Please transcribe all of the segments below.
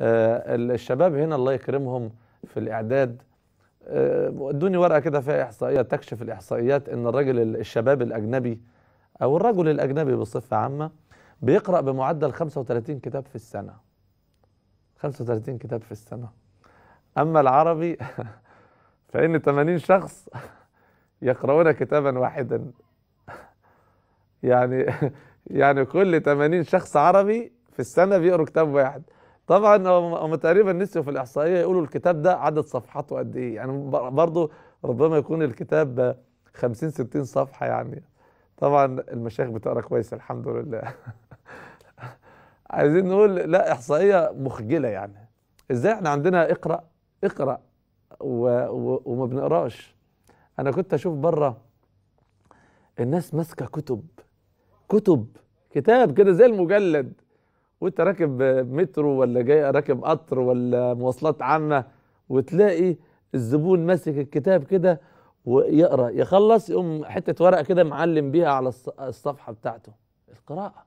آه، الشباب هنا الله يكرمهم في الإعداد آه، ادوني ورقة كده فيها إحصائية تكشف الإحصائيات إن الراجل الشباب الأجنبي أو الرجل الأجنبي بصفة عامة بيقرأ بمعدل 35 كتاب في السنة 35 كتاب في السنة أما العربي فإن 80 شخص يقرؤون كتابا واحدا يعني يعني كل 80 شخص عربي في السنة بيقرا كتاب واحد طبعا هم تقريبا نسيوا في الاحصائيه يقولوا الكتاب ده عدد صفحاته قد ايه يعني برضه ربما يكون الكتاب 50 60 صفحه يعني طبعا المشايخ بتقرا كويس الحمد لله عايزين نقول لا احصائيه مخجله يعني ازاي احنا عندنا اقرا اقرا و... و... وما بنقراش انا كنت اشوف بره الناس ماسكه كتب كتب كتاب كده زي المجلد وانت راكب مترو ولا جاي راكب قطر ولا مواصلات عامه وتلاقي الزبون ماسك الكتاب كده ويقرا يخلص يقوم حته ورقه كده معلم بيها على الصفحه بتاعته القراءه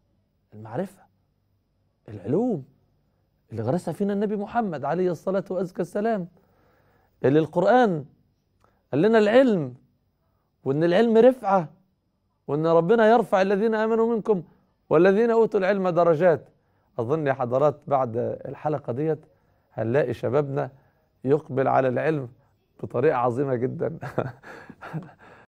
المعرفه العلوم اللي غرسها فينا النبي محمد عليه الصلاه وازكى السلام اللي القران قال لنا العلم وان العلم رفعه وان ربنا يرفع الذين امنوا منكم والذين اوتوا العلم درجات أظن يا حضرات بعد الحلقة ديت هنلاقي شبابنا يقبل على العلم بطريقة عظيمة جدا